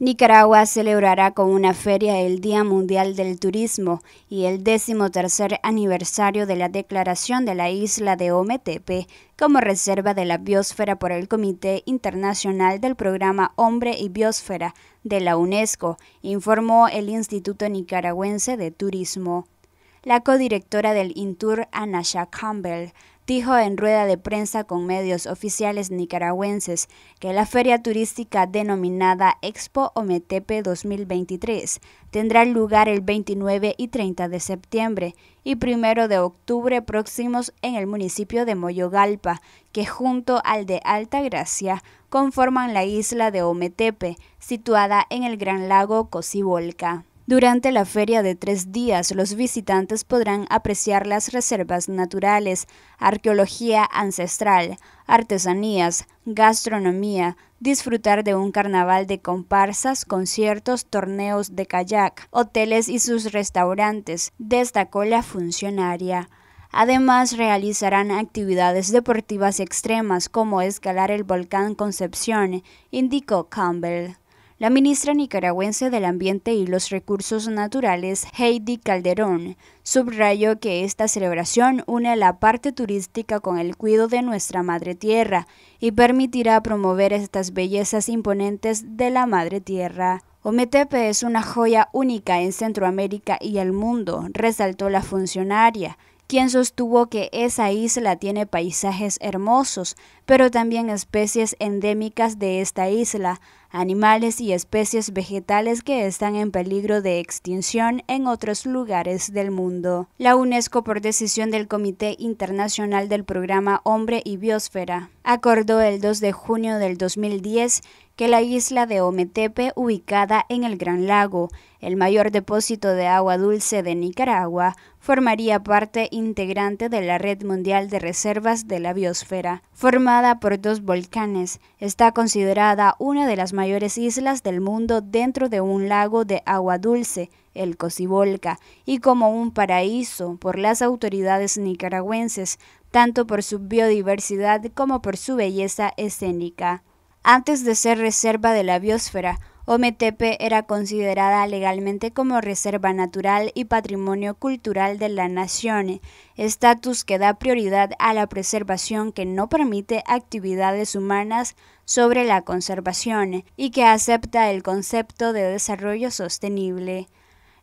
Nicaragua celebrará con una feria el Día Mundial del Turismo y el decimotercer aniversario de la declaración de la isla de Ometepe como reserva de la biosfera por el Comité Internacional del Programa Hombre y Biosfera de la UNESCO, informó el Instituto Nicaragüense de Turismo. La codirectora del INTUR, Anasha Campbell, dijo en rueda de prensa con medios oficiales nicaragüenses que la feria turística denominada Expo Ometepe 2023 tendrá lugar el 29 y 30 de septiembre y 1 de octubre próximos en el municipio de Moyogalpa, que junto al de Alta Gracia conforman la isla de Ometepe, situada en el gran lago Cocibolca. Durante la feria de tres días, los visitantes podrán apreciar las reservas naturales, arqueología ancestral, artesanías, gastronomía, disfrutar de un carnaval de comparsas, conciertos, torneos de kayak, hoteles y sus restaurantes, destacó la funcionaria. Además, realizarán actividades deportivas extremas como escalar el volcán Concepción, indicó Campbell. La ministra nicaragüense del Ambiente y los Recursos Naturales, Heidi Calderón, subrayó que esta celebración une la parte turística con el cuidado de nuestra madre tierra y permitirá promover estas bellezas imponentes de la madre tierra. Ometepe es una joya única en Centroamérica y el mundo, resaltó la funcionaria, quien sostuvo que esa isla tiene paisajes hermosos, pero también especies endémicas de esta isla, animales y especies vegetales que están en peligro de extinción en otros lugares del mundo. La UNESCO, por decisión del Comité Internacional del Programa Hombre y Biosfera, acordó el 2 de junio del 2010 que la isla de Ometepe, ubicada en el Gran Lago, el mayor depósito de agua dulce de Nicaragua, formaría parte integrante de la Red Mundial de Reservas de la Biosfera. Formada por dos volcanes, está considerada una de las mayores islas del mundo dentro de un lago de agua dulce, el Cocibolca, y como un paraíso por las autoridades nicaragüenses, tanto por su biodiversidad como por su belleza escénica. Antes de ser reserva de la biosfera, Ometepe era considerada legalmente como reserva natural y patrimonio cultural de la nación, estatus que da prioridad a la preservación que no permite actividades humanas sobre la conservación y que acepta el concepto de desarrollo sostenible.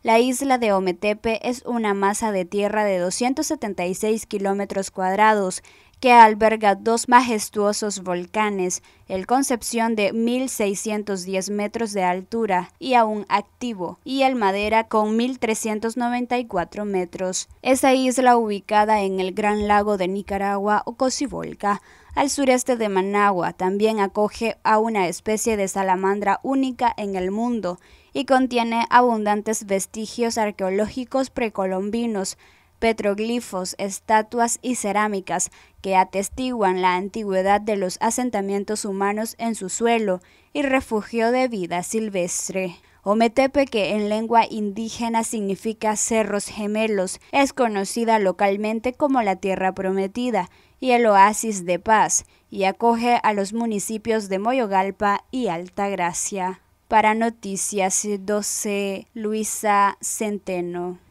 La isla de Ometepe es una masa de tierra de 276 kilómetros cuadrados que alberga dos majestuosos volcanes, el Concepción de 1.610 metros de altura y aún activo, y el Madera con 1.394 metros. Esa isla ubicada en el Gran Lago de Nicaragua o Cocibolca al sureste de Managua. También acoge a una especie de salamandra única en el mundo y contiene abundantes vestigios arqueológicos precolombinos, petroglifos, estatuas y cerámicas que atestiguan la antigüedad de los asentamientos humanos en su suelo y refugio de vida silvestre. Ometepe, que en lengua indígena significa cerros gemelos, es conocida localmente como la Tierra Prometida y el Oasis de Paz, y acoge a los municipios de Moyogalpa y Altagracia. Para Noticias 12, Luisa Centeno.